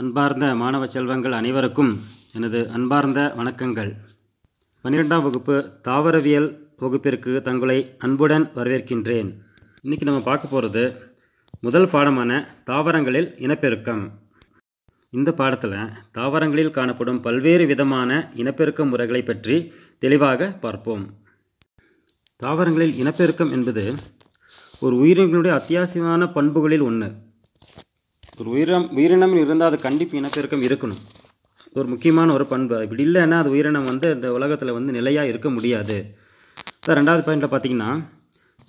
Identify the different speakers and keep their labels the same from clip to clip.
Speaker 1: அன்பார்ந்த மாணவ செல்வங்கள் அனைவருக்கும் எனது அன்பார்ந்த வணக்கங்கள் பன்னிரெண்டாம் வகுப்பு தாவரவியல் வகுப்பிற்கு தங்களை அன்புடன் வரவேற்கின்றேன் இன்றைக்கி நம்ம பார்க்க போகிறது முதல் பாடமான தாவரங்களில் இனப்பெருக்கம் இந்த பாடத்தில் தாவரங்களில் காணப்படும் பல்வேறு விதமான இனப்பெருக்க முறைகளை பற்றி தெளிவாக பார்ப்போம் தாவரங்களில் இனப்பெருக்கம் என்பது ஒரு உயிரினங்களுடைய அத்தியாவசியமான பண்புகளில் ஒன்று ஒரு உயிரம் உயிரினம் இருந்தால் அது கண்டிப்பாக இனப்பெருக்கம் இருக்கணும் ஒரு முக்கியமான ஒரு பண்பு இப்படி இல்லைன்னா அது உயிரினம் வந்து இந்த உலகத்தில் வந்து நிலையாக இருக்க முடியாது ரெண்டாவது பாயிண்டில் பார்த்திங்கன்னா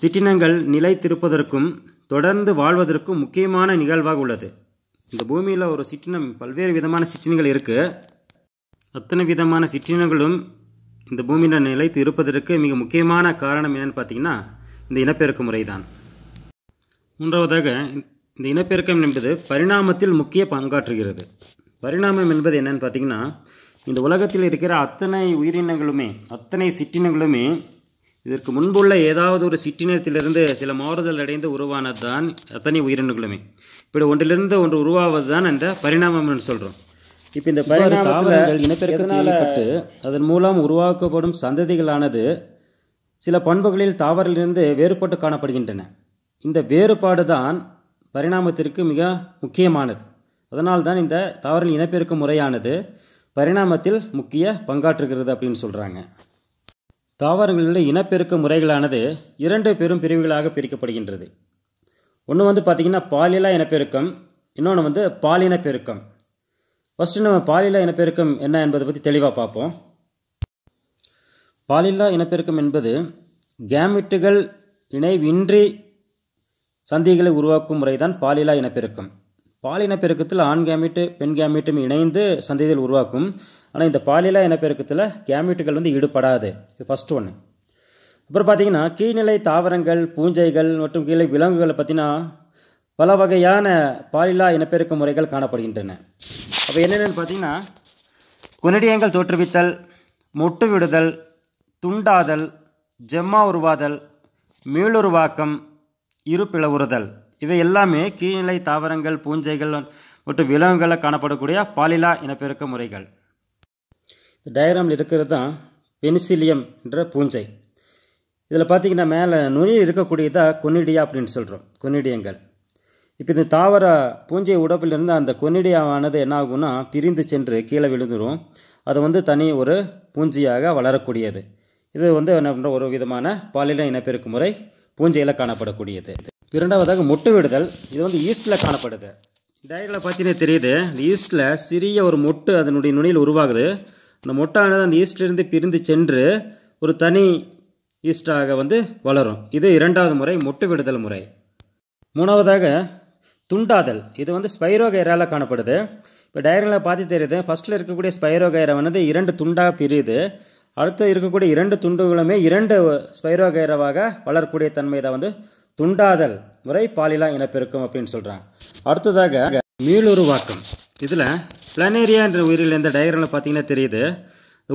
Speaker 1: சிற்றினங்கள் நிலை திருப்பதற்கும் தொடர்ந்து வாழ்வதற்கும் முக்கியமான நிகழ்வாக உள்ளது இந்த பூமியில் ஒரு சிற்றினம் பல்வேறு விதமான சிற்றினங்கள் இருக்குது அத்தனை விதமான சிற்றினங்களும் இந்த பூமியில் நிலைத்து இருப்பதற்கு மிக முக்கியமான காரணம் என்னென்னு பார்த்தீங்கன்னா இந்த இனப்பெருக்க முறை தான் மூன்றாவதாக இந்த இனப்பெருக்கம் என்பது பரிணாமத்தில் முக்கிய பங்காற்றுகிறது பரிணாமம் என்பது என்னன்னு பார்த்தீங்கன்னா இந்த உலகத்தில் இருக்கிற அத்தனை உயிரினங்களுமே அத்தனை சிற்றினங்களுமே இதற்கு முன்புள்ள ஏதாவது ஒரு சிற்றினத்திலிருந்து சில மாறுதல் அடைந்து உருவானது தான் அத்தனை உயிரினங்களுமே இப்படி ஒன்றிலிருந்து ஒன்று உருவாவது தான் அந்த பரிணாமம்னு சொல்கிறோம் இப்போ இந்த பரிணாமத்தில் இனப்பெருக்கத்தினால் அதன் மூலம் உருவாக்கப்படும் சந்ததிகளானது சில பண்புகளில் தாவரிலிருந்து வேறுபட்டு காணப்படுகின்றன இந்த வேறுபாடு தான் பரிணாமத்திற்கு மிக முக்கியமானது அதனால்தான் இந்த தாவரின் இனப்பெருக்க முறையானது பரிணாமத்தில் முக்கிய பங்காற்றுகிறது அப்படின்னு சொல்கிறாங்க தாவரங்களுடைய இனப்பெருக்க முறைகளானது இரண்டு பெரும் பிரிவுகளாக பிரிக்கப்படுகின்றது ஒன்று வந்து பார்த்திங்கன்னா பாலியலா இனப்பெருக்கம் இன்னொன்று வந்து பாலினப்பெருக்கம் ஃபஸ்ட்டு நம்ம பாலியலா இனப்பெருக்கம் என்ன என்பதை பற்றி தெளிவாக பார்ப்போம் பாலில்லா இனப்பெருக்கம் என்பது கேமிட்டுகள் இணைவின்றி சந்திகளை உருவாக்கும் முறைதான் பாலிலா இனப்பெருக்கம் பாலின பெருக்கத்தில் ஆண் கேமிட்டு பெண் கேமிட்டும் இணைந்து சந்ததிகள் உருவாக்கும் ஆனால் இந்த பாலிலா இனப்பெருக்கத்தில் கேமிட்டுகள் வந்து ஈடுபடாது இது ஃபஸ்ட் ஒன்று அப்புறம் பார்த்தீங்கன்னா கீழ்நிலை தாவரங்கள் பூஞ்சைகள் மற்றும் கீழே விலங்குகளை பார்த்தீங்கன்னா பல வகையான பாலிலா இனப்பெருக்க முறைகள் காணப்படுகின்றன அப்போ என்னென்னு பார்த்தீங்கன்னா குனடியங்கள் தோற்றுவித்தல் மொட்டு விடுதல் துண்டாதல் ஜெம்மா உருவாதல் மீளுருவாக்கம் இரு பிளவுறுதல் இவை எல்லாமே கீழ்நிலை தாவரங்கள் பூஞ்சைகள் மற்றும் விலங்குகளில் காணப்படக்கூடிய பாலிலா இனப்பெருக்க முறைகள் இந்த டயக்ராமில் இருக்கிறது தான் பெனிசிலியம் என்ற பூஞ்சை இதில் பார்த்திங்கன்னா மேலே நுனியில் இருக்கக்கூடியதாக கொன்னிடியா அப்படின்னு சொல்கிறோம் கொன்னிடியங்கள் இப்போ இந்த தாவர பூஞ்சை இருந்து அந்த கொன்னிடியாவானது என்ன ஆகும்னா பிரிந்து சென்று கீழே விழுந்துடும் அது வந்து தனி ஒரு பூஞ்சியாக வளரக்கூடியது இது வந்து என்ன பண்ணுற ஒரு விதமான பாலின இனப்பெருக்கு முறை பூஞ்சையில் காணப்படக்கூடியது இரண்டாவதாக மொட்டு விடுதல் இது வந்து ஈஸ்டில் காணப்படுது டைரியில் பார்த்தீங்கன்னா தெரியுது இந்த ஈஸ்டில் சிறிய ஒரு மொட்டு அதனுடைய நுனியில் உருவாகுது அந்த மொட்டானது அந்த ஈஸ்டிலிருந்து பிரிந்து சென்று ஒரு தனி ஈஸ்டாக வந்து வளரும் இது இரண்டாவது முறை மொட்டு விடுதல் முறை மூணாவதாக துண்டாதல் இது வந்து ஸ்பைரோகைரால் காணப்படுது இப்போ டயரில் பார்த்து தெரியுது ஃபஸ்ட்டில் இருக்கக்கூடிய ஸ்பைரோகைரை வந்து இரண்டு துண்டாக பிரியுது அடுத்து இருக்கக்கூடிய இரண்டு துண்டுகளுமே இரண்டு ஸ்பைரோகைரவாக வளரக்கூடிய தன்மை தான் வந்து துண்டாதல் முறை பாலிலா இனப்பெருக்கம் அப்படின்னு சொல்கிறாங்க அடுத்ததாக மீளுருவாக்கம் இதில் பிளனேரியா என்ற உயிரில் எந்த டயக்ராமில் பார்த்தீங்கன்னா தெரியுது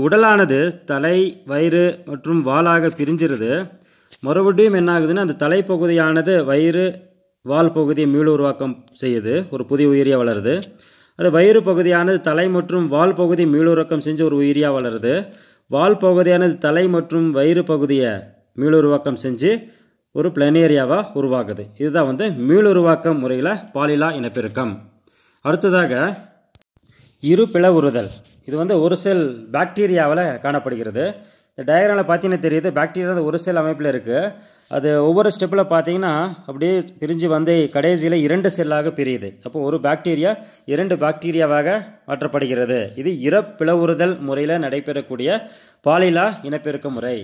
Speaker 1: உடலானது தலை வயிறு மற்றும் வாலாக பிரிஞ்சிருது மறுபடியும் என்ன ஆகுதுன்னா அந்த தலைப்பகுதியானது வயிறு வால் பகுதியை மீளுருவாக்கம் செய்யுது ஒரு புதிய உயிரியாக வளருது அது வயிறு பகுதியானது தலை மற்றும் வால் பகுதி மீளுருக்கம் செஞ்சு ஒரு உயிரியாக வளருது வால் பகுதியானது தலை மற்றும் வயிறு பகுதியை மீளுருவாக்கம் செஞ்சு ஒரு பிளனேரியாவாக உருவாக்குது இதுதான் வந்து மீளுருவாக்கம் முறையில் பாலிலா இனப்பெருக்கம் அடுத்ததாக இரு பிளவுறுதல் இது வந்து ஒரு செல் பாக்டீரியாவில் காணப்படுகிறது இந்த டயக்ராமில் பார்த்தீங்கன்னா தெரியுது பாக்டீரியா ஒரு செல் அமைப்பில் இருக்குது அது ஒவ்வொரு ஸ்டெப்பில் பார்த்தீங்கன்னா அப்படியே பிரிஞ்சு வந்து கடைசியில் இரண்டு செல்லாக பிரியுது அப்போ ஒரு பாக்டீரியா இரண்டு பாக்டீரியாவாக மாற்றப்படுகிறது இது இறப்பிளவுறுதல் முறையில் நடைபெறக்கூடிய பாலிலா இனப்பெருக்க முறை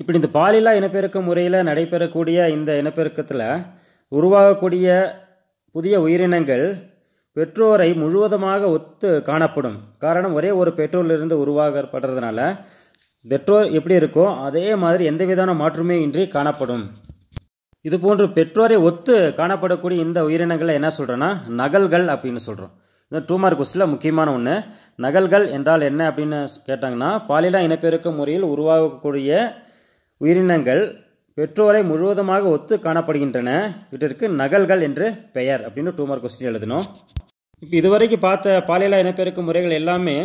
Speaker 1: இப்படி இந்த பாலிலா இனப்பெருக்க முறையில் நடைபெறக்கூடிய இந்த இனப்பெருக்கத்தில் உருவாகக்கூடிய புதிய உயிரினங்கள் பெற்றோரை முழுவதுமாக ஒத்து காணப்படும் காரணம் ஒரே ஒரு பெற்றோரிலிருந்து உருவாகப்படுறதுனால பெற்றோர் எப்படி இருக்கோ அதே மாதிரி எந்த விதமான மாற்றமே இன்றி காணப்படும் இதுபோன்று பெற்றோரை ஒத்து காணப்படக்கூடிய இந்த உயிரினங்களை என்ன சொல்கிறேன்னா நகல்கள் அப்படின்னு சொல்கிறோம் இந்த டூமார் மார்க் கொஸ்டில் முக்கியமான ஒன்று நகல்கள் என்றால் என்ன அப்படின்னு கேட்டாங்கன்னா பாலிலா இனப்பெருக்க முறையில் உருவாகக்கூடிய உயிரினங்கள் பெற்றோரை முழுவதுமாக ஒத்து காணப்படுகின்றன இவற்றிற்கு நகல்கள் என்று பெயர் அப்படின்னு டூமார் மார்க் கொஸ்டின் எழுதணும் இப்போ இதுவரைக்கும் பார்த்த பாலியலா இனப்பெருக்க முறைகள் எல்லாமே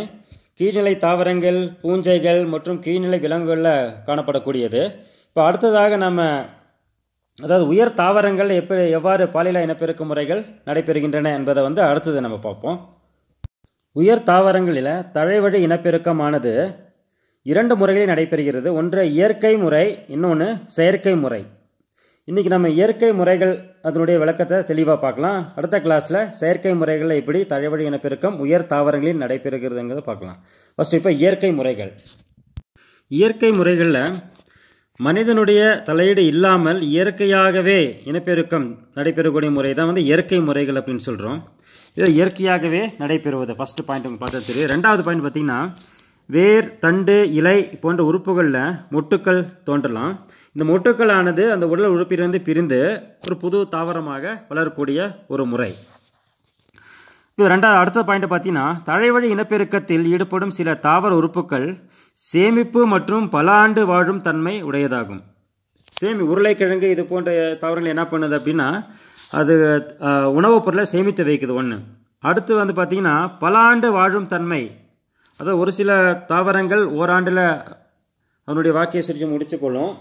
Speaker 1: கீழ்நிலை தாவரங்கள் பூஞ்சைகள் மற்றும் கீழ்நிலை விலங்குகளில் காணப்படக்கூடியது இப்போ அடுத்ததாக நம்ம அதாவது உயர் தாவரங்கள் எப்படி எவ்வாறு பாலியல இனப்பெருக்க முறைகள் நடைபெறுகின்றன என்பதை வந்து அடுத்தது நம்ம பார்ப்போம் உயர் தாவரங்களில் தழைவழி இனப்பெருக்கமானது இரண்டு முறைகளில் நடைபெறுகிறது ஒன்று இயற்கை முறை இன்னொன்று செயற்கை முறை இன்றைக்கி நம்ம இயற்கை முறைகள் அதனுடைய விளக்கத்தை தெளிவாக பார்க்கலாம் அடுத்த கிளாஸில் செயற்கை முறைகளில் எப்படி தழைவழி இனப்பெருக்கம் உயர் தாவரங்களில் நடைபெறுகிறதுங்கிறத பார்க்கலாம் ஃபஸ்ட்டு இப்போ இயற்கை முறைகள் இயற்கை முறைகளில் மனிதனுடைய தலையீடு இல்லாமல் இயற்கையாகவே இனப்பெருக்கம் நடைபெறக்கூடிய முறை தான் வந்து இயற்கை முறைகள் அப்படின்னு சொல்கிறோம் இது இயற்கையாகவே நடைபெறுவது ஃபஸ்ட்டு பாயிண்ட் உங்களுக்கு பார்த்தா தெரியும் ரெண்டாவது பாயிண்ட் பார்த்திங்கன்னா வேர் தண்டு இலை போன்ற உறுப்புகளில் மொட்டுக்கள் தோன்றலாம் இந்த மொட்டுக்களானது அந்த உடல் உறுப்பிலிருந்து பிரிந்து ஒரு புது தாவரமாக வளரக்கூடிய ஒரு முறை இது ரெண்டாவது அடுத்த பாயிண்ட் பார்த்தீங்கன்னா தழைவழி இனப்பெருக்கத்தில் ஈடுபடும் சில தாவர உறுப்புகள் சேமிப்பு மற்றும் பல ஆண்டு வாழும் தன்மை உடையதாகும் சேமி உருளைக்கிழங்கு இது போன்ற தாவரங்கள் என்ன பண்ணுது அப்படின்னா அது உணவுப் பொருளை சேமித்து வைக்குது ஒன்று அடுத்து வந்து பார்த்திங்கன்னா பல ஆண்டு வாழும் தன்மை அதாவது ஒரு சில தாவரங்கள் ஓராண்டில் அதனுடைய வாழ்க்கையை சுழிச்சி முடிச்சுக்கொள்ளும்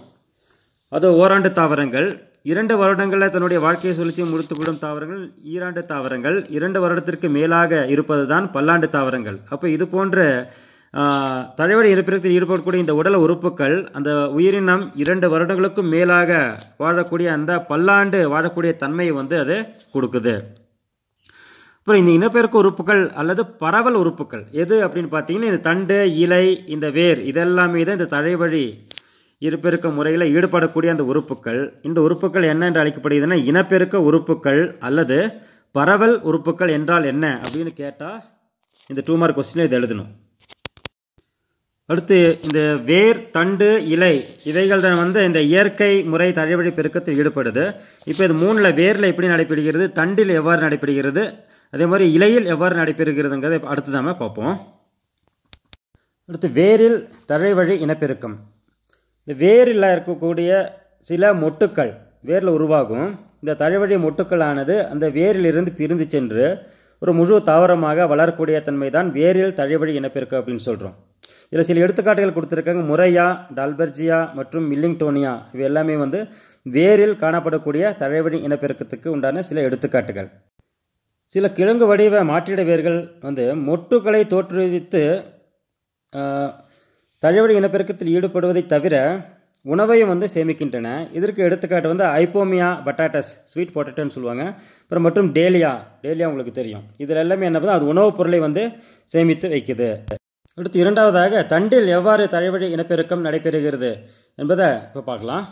Speaker 1: அது ஓராண்டு தாவரங்கள் இரண்டு வருடங்களில் தன்னுடைய வாழ்க்கையை சுழற்சி முடித்துக்கொள்ளும் தாவரங்கள் ஈராண்டு தாவரங்கள் இரண்டு வருடத்திற்கு மேலாக இருப்பது தான் பல்லாண்டு தாவரங்கள் அப்போ இது போன்ற தழைவடை இருப்பிடத்தில் ஈடுபடக்கூடிய இந்த உடல் உறுப்புகள் அந்த உயிரினம் இரண்டு வருடங்களுக்கும் மேலாக வாழக்கூடிய அந்த பல்லாண்டு வாழக்கூடிய தன்மையை வந்து அது கொடுக்குது அப்புறம் இந்த இனப்பெருக்க உறுப்புகள் அல்லது பரவல் உறுப்புகள் எது அப்படின்னு பார்த்தீங்கன்னா இந்த தண்டு இலை இந்த வேர் இதெல்லாமே தான் இந்த தழைவழி இருப்பெருக்க முறையில் ஈடுபடக்கூடிய அந்த உறுப்புகள் இந்த உறுப்புகள் என்ன என்று அழைக்கப்படுகிறதுனா இனப்பெருக்க உறுப்புகள் அல்லது பரவல் உறுப்புகள் என்றால் என்ன அப்படின்னு கேட்டால் இந்த டூ மார்க் கொஸ்டினை இது எழுதணும் அடுத்து இந்த வேர் தண்டு இலை இவைகள் தான் வந்து இந்த இயற்கை முறை தழைவழி பெருக்கத்தில் ஈடுபடுது இப்போ இது மூணில் வேரில் எப்படி நடைபெறுகிறது தண்டில் எவ்வாறு நடைபெறுகிறது அதே மாதிரி இலையில் எவ்வாறு நடைபெறுகிறதுங்கிறத அடுத்ததாம பார்ப்போம் அடுத்து வேரில் தழைவழி இனப்பெருக்கம் இந்த வேரில் இருக்கக்கூடிய சில மொட்டுக்கள் வேரில் உருவாகும் இந்த தழைவழி மொட்டுக்களானது அந்த வேரிலிருந்து பிரிந்து சென்று ஒரு முழு தாவரமாக வளரக்கூடிய தன்மை தான் வேரில் தழைவழி இனப்பெருக்கம் அப்படின்னு சொல்கிறோம் இதில் சில எடுத்துக்காட்டுகள் கொடுத்துருக்காங்க முறையா டால்பர்ஜியா மற்றும் மில்லிங்டோனியா இவை எல்லாமே வந்து வேரில் காணப்படக்கூடிய தழைவழி இனப்பெருக்கத்துக்கு உண்டான சில எடுத்துக்காட்டுகள் சில கிழங்கு வடிவ மாற்றிடவியர்கள் வந்து மொட்டுக்களை தோற்றுவித்து தழுவடி இனப்பெருக்கத்தில் ஈடுபடுவதை தவிர உணவையும் வந்து சேமிக்கின்றன இதற்கு எடுத்துக்காட்டு வந்து ஐப்போமியா பட்டாட்டஸ் ஸ்வீட் பொட்டேட்டோன்னு சொல்லுவாங்க அப்புறம் மற்றும் டேலியா டேலியா உங்களுக்கு தெரியும் இதில் எல்லாமே என்ன பண்ணால் அது உணவுப் பொருளை வந்து சேமித்து வைக்குது அடுத்து இரண்டாவதாக தண்டில் எவ்வாறு தழைவழி இனப்பெருக்கம் நடைபெறுகிறது என்பதை இப்போ பார்க்கலாம்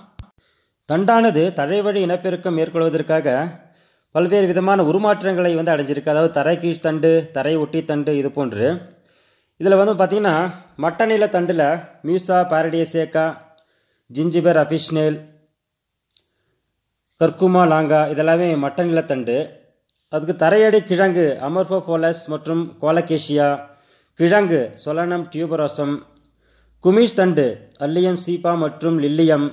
Speaker 1: தண்டானது தழைவழி இனப்பெருக்கம் மேற்கொள்வதற்காக பல்வேறு விதமான உருமாற்றங்களை வந்து அடைஞ்சிருக்கு அதாவது தரை கீழ்த்தண்டு தண்டு தரை ஒட்டி தண்டு இது போன்று இதில் வந்து பார்த்திங்கன்னா மட்டநில தண்டில் மியூசா பாரடியசேக்கா ஜிஞ்சிபர் அபிஷ்னேல் கர்க்குமா லாங்கா இதெல்லாமே மட்டநில நிலத்தண்டு அதுக்கு தரையடி கிழங்கு அமர்ஃபோஃபோலஸ் மற்றும் கோலகேஷியா கிழங்கு சொலனம் டியூபரோசம் குமிஷ் தண்டு அல்லியம் சீபா மற்றும் லில்லியம்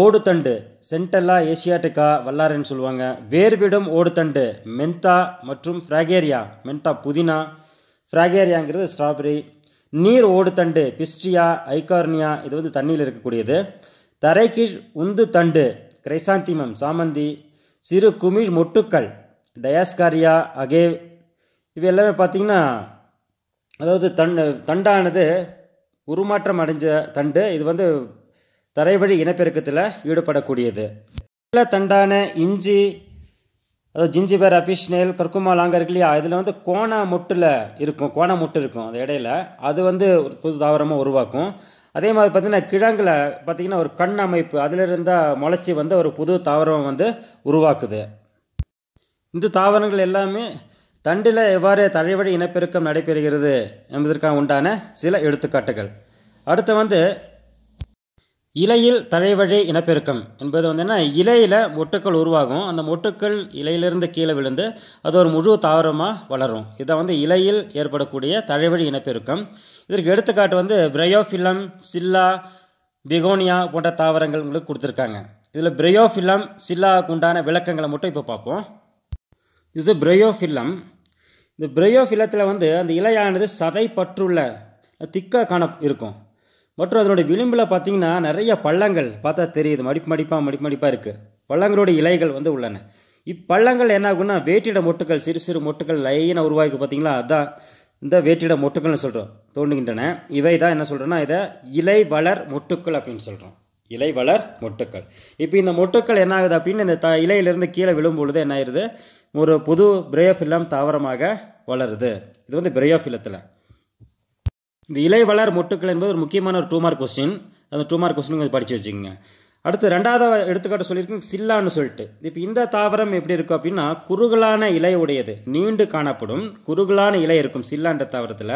Speaker 1: ஓடுதண்டு சென்டெல்லா ஏசியாட்டிக்கா வல்லாரன்னு சொல்லுவாங்க வேர்விடும் ஓடுதண்டு மென்தா மற்றும் ஃப்ராகேரியா மென்தா புதினா ஃப்ராகேரியாங்கிறது ஸ்ட்ராபெரி நீர் ஓடுதண்டு பிஸ்டியா ஐகார்னியா இது வந்து தண்ணியில் இருக்கக்கூடியது தரைக்கீழ் உந்து தண்டு கிரைசாந்திமம் சாமந்தி சிறு குமிழ் மொட்டுக்கள் டயாஸ்காரியா அகேவ் இவை எல்லாமே பார்த்திங்கன்னா அதாவது தண்டு தண்டானது உருமாற்றம் அடைஞ்ச தண்டு இது வந்து தரைவழி இனப்பெருக்கத்தில் ஈடுபடக்கூடியது கீழே தண்டான இஞ்சி அதாவது ஜிஞ்சிபர் அபிஷ்னேல் கற்குமா லாங்கா இருக்கு இல்லையா இதில் வந்து கோணா முட்டில் இருக்கும் கோணா முட்டு இருக்கும் அந்த இடையில அது வந்து ஒரு புது தாவரமாக உருவாக்கும் அதே மாதிரி பார்த்திங்கன்னா கிழங்கில் பார்த்திங்கன்னா ஒரு கண் அமைப்பு அதில் இருந்தால் முளைச்சி வந்து ஒரு புது தாவரம் வந்து உருவாக்குது இந்த தாவரங்கள் எல்லாமே தண்டில் எவ்வாறு தழைவழி இனப்பெருக்கம் நடைபெறுகிறது என்பதற்காக உண்டான சில எடுத்துக்காட்டுகள் அடுத்து வந்து இலையில் தழைவழி இனப்பெருக்கம் என்பது வந்து என்ன இலையில் மொட்டுக்கள் உருவாகும் அந்த மொட்டுக்கள் இலையிலிருந்து கீழே விழுந்து அது ஒரு முழு தாவரமாக வளரும் இதை வந்து இலையில் ஏற்படக்கூடிய தழைவழி இனப்பெருக்கம் இதற்கு எடுத்துக்காட்டு வந்து பிரயோஃபிலம் சில்லா பிகோனியா போன்ற தாவரங்கள் உங்களுக்கு கொடுத்துருக்காங்க இதில் பிரயோஃபிலம் சில்லாவுக்கு உண்டான விளக்கங்களை மட்டும் இப்போ பார்ப்போம் இது பிரயோஃபில்லம் இந்த பிரயோஃபிலத்தில் வந்து அந்த இலையானது சதை பற்றுள்ள திக்காக காண இருக்கும் மற்றும் அதனுடைய விளிம்பில் பார்த்தீங்கன்னா நிறைய பள்ளங்கள் பார்த்தா தெரியுது மடிப்பு மடிப்பாக மடிப்பு மடிப்பாக இருக்குது பள்ளங்களுடைய இலைகள் வந்து உள்ளன இப்பள்ளங்கள் என்ன ஆகுன்னா வேட்டிட மொட்டுக்கள் சிறு சிறு மொட்டுகள் லைனாக உருவாக்கி பார்த்தீங்களா அதுதான் இந்த வேட்டிட மொட்டுக்கள்னு சொல்கிறோம் தோன்றுகின்றன இவை தான் என்ன சொல்கிறோன்னா இதை இலை வளர் மொட்டுக்கள் அப்படின்னு சொல்கிறோம் இலை வளர் மொட்டுக்கள் இப்போ இந்த மொட்டுக்கள் என்ன ஆகுது அப்படின்னு இந்த த இலையிலிருந்து கீழே விழும்பொழுது என்ன ஆயிடுது ஒரு புது பிரயோஃபில்லம் தாவரமாக வளருது இது வந்து பிரயோஃபிலத்தில் இந்த இலை வளர் மொட்டுக்கள் என்பது ஒரு முக்கியமான ஒரு டூ மார்க் கொஸ்டின் அந்த டூ மார்க் கொஸ்டின் கொஞ்சம் படித்து வச்சுக்கோங்க அடுத்து ரெண்டாவது எடுத்துக்காட்டு சொல்லியிருக்கேன் சில்லான்னு சொல்லிட்டு இப்போ இந்த தாவரம் எப்படி இருக்கும் அப்படின்னா குறுகலான இலை உடையது நீண்டு காணப்படும் குறுகலான இலை இருக்கும் சில்லான்ற தாவரத்தில்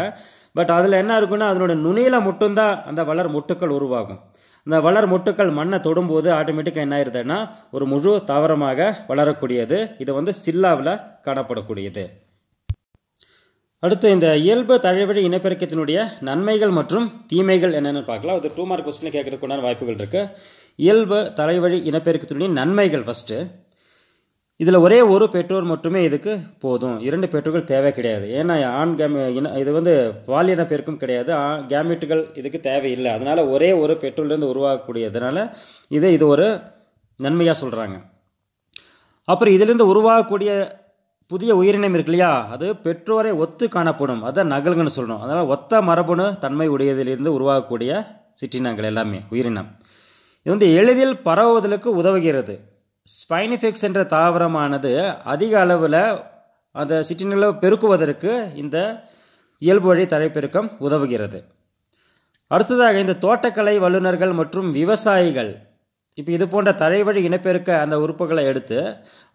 Speaker 1: பட் அதில் என்ன இருக்குன்னா அதனோட நுனியில் மட்டும்தான் அந்த வளர் மொட்டுக்கள் உருவாகும் இந்த வளர் மொட்டுக்கள் மண்ணை தொடும்போது ஆட்டோமேட்டிக்காக என்ன ஆயிருதுன்னா ஒரு முழு தாவரமாக வளரக்கூடியது இது வந்து சில்லாவில் காணப்படக்கூடியது அடுத்து இந்த இயல்பு தழைவழி இனப்பெருக்கத்தினுடைய நன்மைகள் மற்றும் தீமைகள் என்னென்னு பார்க்கலாம் அது டூ மார்க் கொஸ்டின் கேட்கறதுக்குண்டான வாய்ப்புகள் இருக்குது இயல்பு தலைவழி இனப்பெருக்கத்தினுடைய நன்மைகள் ஃபஸ்ட்டு இதில் ஒரே ஒரு பெற்றோர் மட்டுமே இதுக்கு போதும் இரண்டு பெற்றோர்கள் தேவை கிடையாது ஏன்னா ஆண் கேமி இன இது வந்து பாலியன இனப்பெருக்கும் கிடையாது கேமிட்டுகள் இதுக்கு தேவையில்லை அதனால் ஒரே ஒரு பெற்றோர்லேருந்து உருவாகக்கூடியதுனால இதை இது ஒரு நன்மையாக சொல்கிறாங்க அப்புறம் இதிலேருந்து உருவாகக்கூடிய புதிய உயிரினம் இருக்கு இல்லையா அது பெற்றோரை ஒத்து காணப்படும் அதை நகல்கள்னு சொல்லணும் அதனால் ஒத்த மரபணு தன்மை உடையதிலிருந்து உருவாகக்கூடிய சிற்றினங்கள் எல்லாமே உயிரினம் இது வந்து எளிதில் பரவுவதற்கு உதவுகிறது ஸ்பைனிஃபிக்ஸ் என்ற தாவரமானது அதிக அளவில் அந்த சிற்றினங்களை பெருக்குவதற்கு இந்த இயல்பு வழி தரைப்பெருக்கம் உதவுகிறது அடுத்ததாக இந்த தோட்டக்கலை வல்லுநர்கள் மற்றும் விவசாயிகள் இப்போ இது போன்ற தழை வழி இனப்பெருக்க அந்த உறுப்புகளை எடுத்து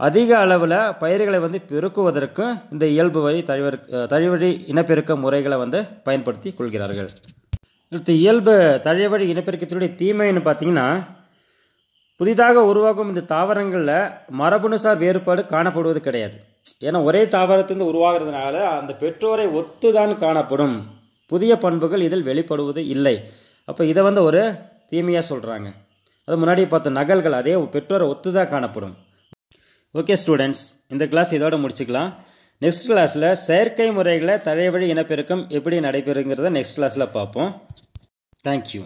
Speaker 1: அதிக அளவில் பயிர்களை வந்து பெருக்குவதற்கும் இந்த இயல்பு வழி தழிவறு தழிவழி இனப்பெருக்க முறைகளை வந்து பயன்படுத்தி கொள்கிறார்கள் அடுத்து இயல்பு வழி இனப்பெருக்கத்தினுடைய தீமைன்னு பார்த்தீங்கன்னா புதிதாக உருவாகும் இந்த தாவரங்களில் மரபணுசார் வேறுபாடு காணப்படுவது கிடையாது ஏன்னா ஒரே தாவரத்திலிருந்து உருவாகிறதுனால அந்த பெற்றோரை ஒத்துதான் காணப்படும் புதிய பண்புகள் இதில் வெளிப்படுவது இல்லை அப்போ இதை வந்து ஒரு தீமையாக சொல்கிறாங்க அது முன்னாடி பார்த்த நகல்கள் அதே பெற்றோரை ஒத்துதாக காணப்படும் ஓகே ஸ்டூடெண்ட்ஸ் இந்த கிளாஸ் இதோட முடிச்சுக்கலாம் நெக்ஸ்ட் கிளாஸில் செயற்கை முறைகளை தழைவழி இனப்பெருக்கம் எப்படி நடைபெறுங்கிறத நெக்ஸ்ட் கிளாஸில் பார்ப்போம் தேங்க்யூ